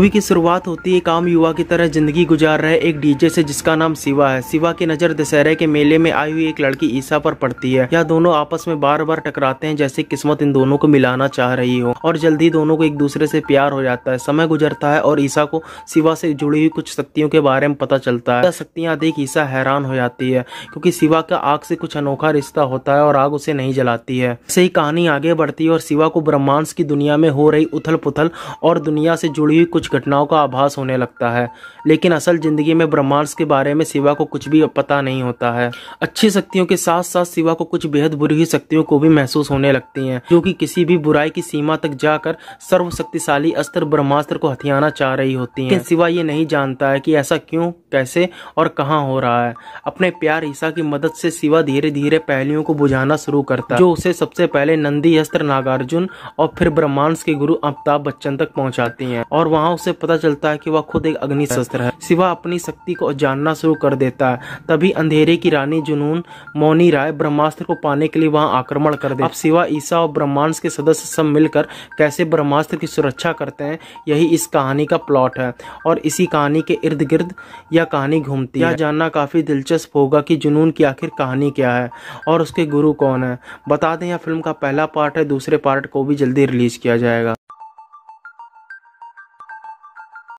movie की शुरुआत होती है एक आम युवा की तरह जिंदगी गुजार रहे एक डीजे से जिसका नाम शिवा है शिवा की नजर दशहरे के मेले में आई हुई एक लड़की ईसा पर पड़ती है यह दोनों आपस में बार बार टकराते हैं जैसे किस्मत इन दोनों को मिलाना चाह रही हो और जल्दी दोनों को एक दूसरे से प्यार हो जाता है समय गुजरता है और ईसा को शिवा से जुड़ी हुई कुछ शक्तियों के बारे में पता चलता है शक्तियाँ देख ईसा हैरान हो जाती है क्यूँकी शिवा का आग से कुछ अनोखा रिश्ता होता है और आग उसे नहीं जलाती है सही कहानी आगे बढ़ती है और शिवा को ब्रह्मांड की दुनिया में हो रही उथल पुथल और दुनिया से जुड़ी हुई कुछ कुछ घटनाओं का आभास होने लगता है लेकिन असल जिंदगी में ब्रह्मांड के बारे में शिवा को कुछ भी पता नहीं होता है अच्छी शक्तियों के साथ साथ शिवा को कुछ बेहद बुरी शक्तियों को भी महसूस होने लगती है जो कि किसी भी बुराई की सीमा तक जाकर सर्वशक्तिशाली अस्त्र ब्रह्मास्त्र को हथियाना चाह रही होती है शिवा ये नहीं जानता है की ऐसा क्यों कैसे और कहाँ हो रहा है अपने प्यार ईसा की मदद से शिवा धीरे धीरे पहलियों को बुझाना शुरू करता है जो उसे सबसे पहले नंदी अस्त्र नागार्जुन और फिर ब्रह्मांड के गुरु अमिताभ बच्चन तक पहुंचाती हैं और वहां उसे पता चलता है कि वह खुद एक अग्नि शस्त्र है शिवा अपनी शक्ति को जानना शुरू कर देता है तभी अंधेरे की रानी जुनून मौनी राय ब्रह्मास्त्र को पाने के लिए वहां आक्रमण कर दे अब शिवा ईसा और ब्रह्मांड के सदस्य सब मिलकर कैसे ब्रह्मास्त्र की सुरक्षा करते हैं यही इस कहानी का प्लॉट है और इसी कहानी के इर्द गिर्द यह कहानी घूमती है जानना काफी दिलचस्प होगा कि जुनून की आखिर कहानी क्या है और उसके गुरु कौन है बता दें यह फिल्म का पहला पार्ट है दूसरे पार्ट को भी जल्दी रिलीज किया जाएगा